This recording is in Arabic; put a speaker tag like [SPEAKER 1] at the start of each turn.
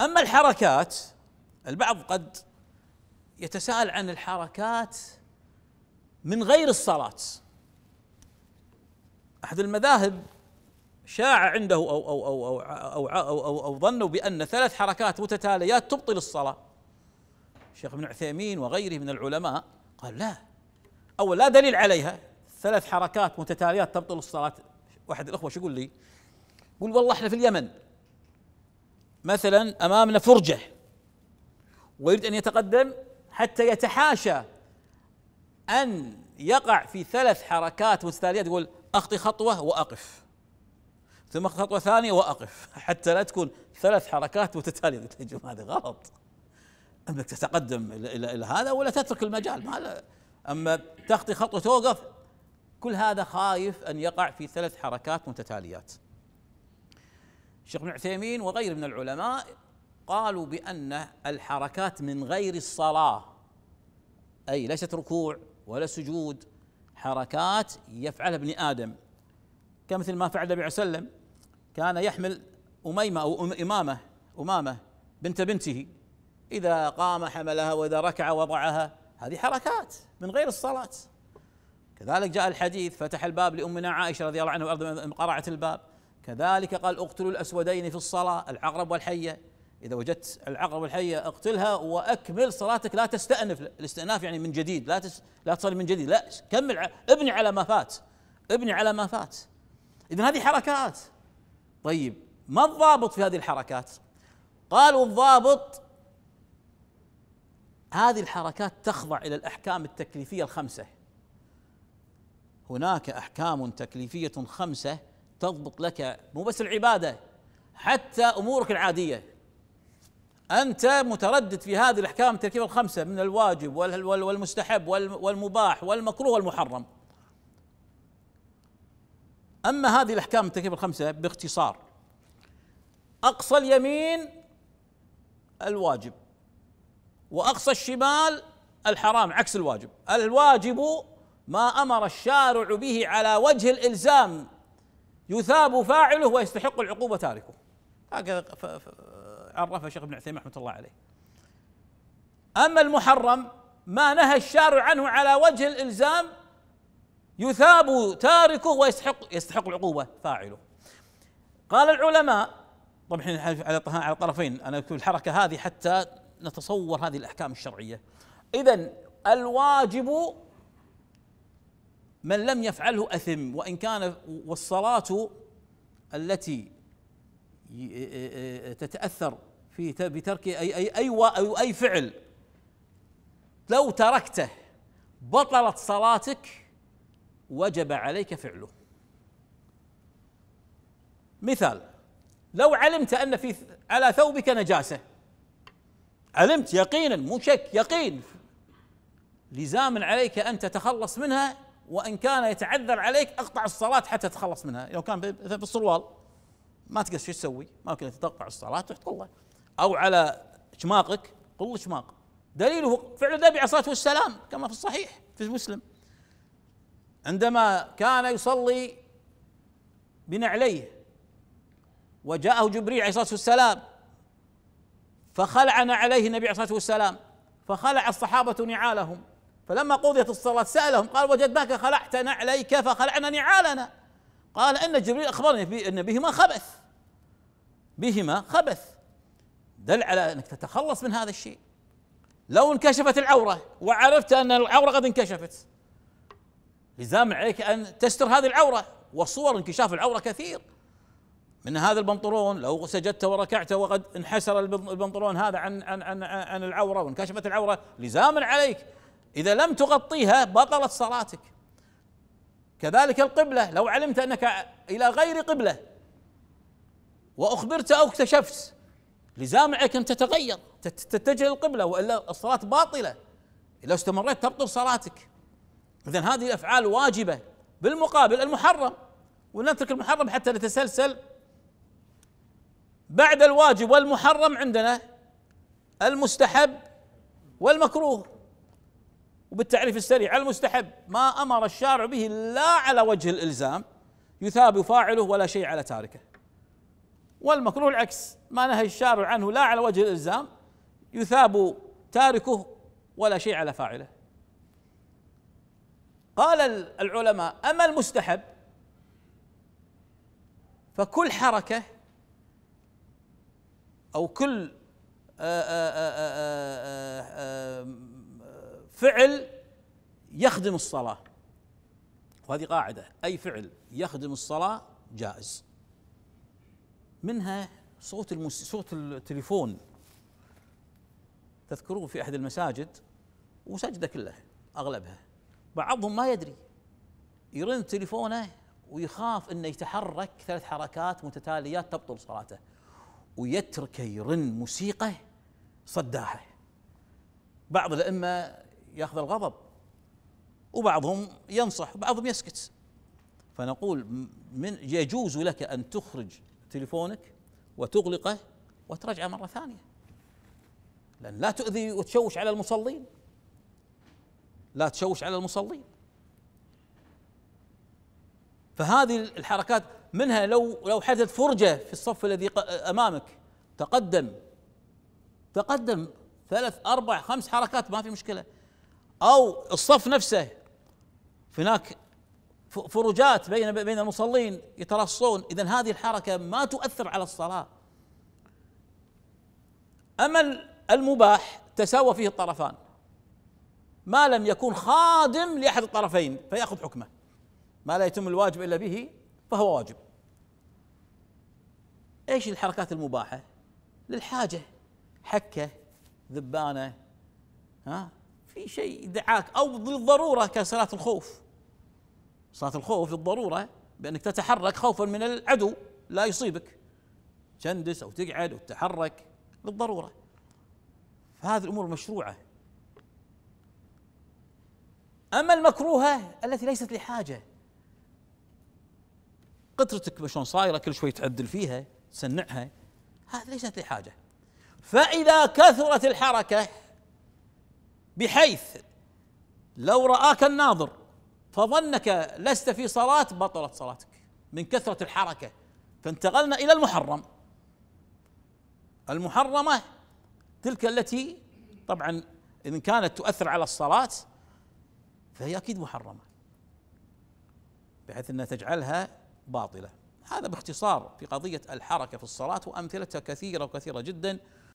[SPEAKER 1] أما الحركات البعض قد يتساءل عن الحركات من غير الصلاة أحد المذاهب شاع عنده أو أو أو أو أو, أو, أو, أو, أو ظنوا بأن ثلاث حركات متتاليات تبطل الصلاة الشيخ ابن عثيمين وغيره من العلماء قال لا أول لا دليل عليها ثلاث حركات متتاليات تبطل الصلاة واحد الأخوة شو يقول لي؟ يقول والله احنا في اليمن مثلا امامنا فرجه ويريد ان يتقدم حتى يتحاشى ان يقع في ثلاث حركات متتاليه تقول اخطي خطوه واقف ثم اخطي خطوه ثانيه واقف حتى لا تكون ثلاث حركات متتاليه قلت جماعه هذا غلط انك تتقدم الى الى هذا ولا تترك المجال ما اما تخطي خطوه توقف كل هذا خايف ان يقع في ثلاث حركات متتاليات الشيخ ابن عثيمين وغير من العلماء قالوا بأن الحركات من غير الصلاة أي ليست ركوع ولا سجود حركات يفعلها ابن آدم كمثل ما فعل النبي عليه وسلم كان يحمل أميمة أو إمامة أمامة بنت بنته إذا قام حملها وإذا ركع وضعها هذه حركات من غير الصلاة كذلك جاء الحديث فتح الباب لأمنا عائشة رضي الله عنها وأرض قرعت الباب كذلك قال اقتلوا الاسودين في الصلاه العقرب والحيه اذا وجدت العقرب والحيه اقتلها واكمل صلاتك لا تستانف الاستئناف يعني من جديد لا تس لا تصلي من جديد لا كمل ابني على ما فات ابني على ما فات اذا هذه حركات طيب ما الضابط في هذه الحركات قالوا الضابط هذه الحركات تخضع الى الاحكام التكليفيه الخمسه هناك احكام تكليفيه خمسه تضبط لك مو بس العباده حتى امورك العاديه انت متردد في هذه الاحكام التركيبه الخمسه من الواجب والمستحب والمباح والمكروه والمحرم اما هذه الاحكام التركيبه الخمسه باختصار اقصى اليمين الواجب واقصى الشمال الحرام عكس الواجب الواجب ما امر الشارع به على وجه الالزام يثاب فاعله ويستحق العقوبة تاركه هكذا عرف شيخ ابن عثيمين رحمة الله عليه أما المحرم ما نهى الشارع عنه على وجه الإلزام يثاب تاركه ويستحق يستحق العقوبة فاعله قال العلماء طبعا على على الطرفين انا اكتب الحركه هذه حتى نتصور هذه الاحكام الشرعيه اذا الواجب من لم يفعله اثم وان كان والصلاه التي تتاثر في بترك اي اي اي اي, أي فعل لو تركته بطلت صلاتك وجب عليك فعله مثال لو علمت ان في على ثوبك نجاسه علمت يقينا مو شك يقين لزام عليك ان تتخلص منها وان كان يتعذر عليك اقطع الصلاه حتى تتخلص منها لو كان السروال ما تقدر شو تسوي ممكن تقطع الصلاه تروح تطلع او على شماقك قل شماق دليله فعل النبي عليه الصلاه والسلام كما في الصحيح في مسلم عندما كان يصلي بنعليه وجاءه جبريل عليه الصلاه والسلام فخلعنا عليه النبي عليه الصلاه والسلام فخلع الصحابه نعالهم فلما قضيت الصلاة سألهم قال وجدناك خلعت نعليك فخلعنا نعالنا قال إن جبريل أخبرني أن بهما خبث بهما خبث دل على أنك تتخلص من هذا الشيء لو انكشفت العورة وعرفت أن العورة قد انكشفت لزام عليك أن تستر هذه العورة وصور انكشاف العورة كثير من هذا البنطلون لو سجدت وركعت وقد انحسر البنطلون هذا عن عن عن, عن العوره وانكشفت العوره لزام عليك إذا لم تغطيها بطلت صلاتك كذلك القبلة لو علمت أنك إلى غير قبلة وأخبرت أو اكتشفت لزامعك أن تتغير تتجه القبلة وإلا الصلاة باطلة لو استمريت تبطل صلاتك إذا هذه الأفعال واجبة بالمقابل المحرم ونترك المحرم حتى نتسلسل بعد الواجب والمحرم عندنا المستحب والمكروه وبالتعريف السريع على المستحب ما امر الشارع به لا على وجه الالزام يثاب فاعله ولا شيء على تاركه والمكروه العكس ما نهى الشارع عنه لا على وجه الالزام يثاب تاركه ولا شيء على فاعله قال العلماء اما المستحب فكل حركه او كل آآ آآ آآ فعل يخدم الصلاة وهذه قاعدة أي فعل يخدم الصلاة جائز منها صوت المس... صوت التليفون تذكرون في أحد المساجد وسجدة كلها أغلبها بعضهم ما يدري يرن تليفونه ويخاف انه يتحرك ثلاث حركات متتاليات تبطل صلاته ويتركه يرن موسيقى صداحه بعض الائمه ياخذ الغضب وبعضهم ينصح وبعضهم يسكت فنقول من يجوز لك ان تخرج تليفونك وتغلقه وترجعه مره ثانيه لان لا تؤذي وتشوش على المصلين لا تشوش على المصلين فهذه الحركات منها لو لو حدثت فرجه في الصف الذي امامك تقدم تقدم ثلاث اربع خمس حركات ما في مشكله او الصف نفسه هناك فروجات بين بين المصلين يترصون اذا هذه الحركه ما تؤثر على الصلاه اما المباح تساوى فيه الطرفان ما لم يكون خادم لاحد الطرفين فياخذ حكمه ما لا يتم الواجب الا به فهو واجب ايش الحركات المباحه للحاجه حكه ذبانه ها في شيء دعاك او للضروره كصلاه الخوف صلاه الخوف للضروره بانك تتحرك خوفا من العدو لا يصيبك تندس او تقعد وتتحرك للضروره فهذه الامور مشروعه اما المكروهه التي ليست لحاجه قطرتك شلون صايره كل شوي تعدل فيها تسنعها هذه ليست لحاجه فاذا كثرت الحركه بحيث لو رآك الناظر فظنك لست في صلاة بطلت صلاتك من كثرة الحركة فانتقلنا إلى المحرم المحرمة تلك التي طبعا إن كانت تؤثر على الصلاة فهي أكيد محرمة بحيث أنها تجعلها باطلة هذا باختصار في قضية الحركة في الصلاة وأمثلتها كثيرة وكثيرة جدا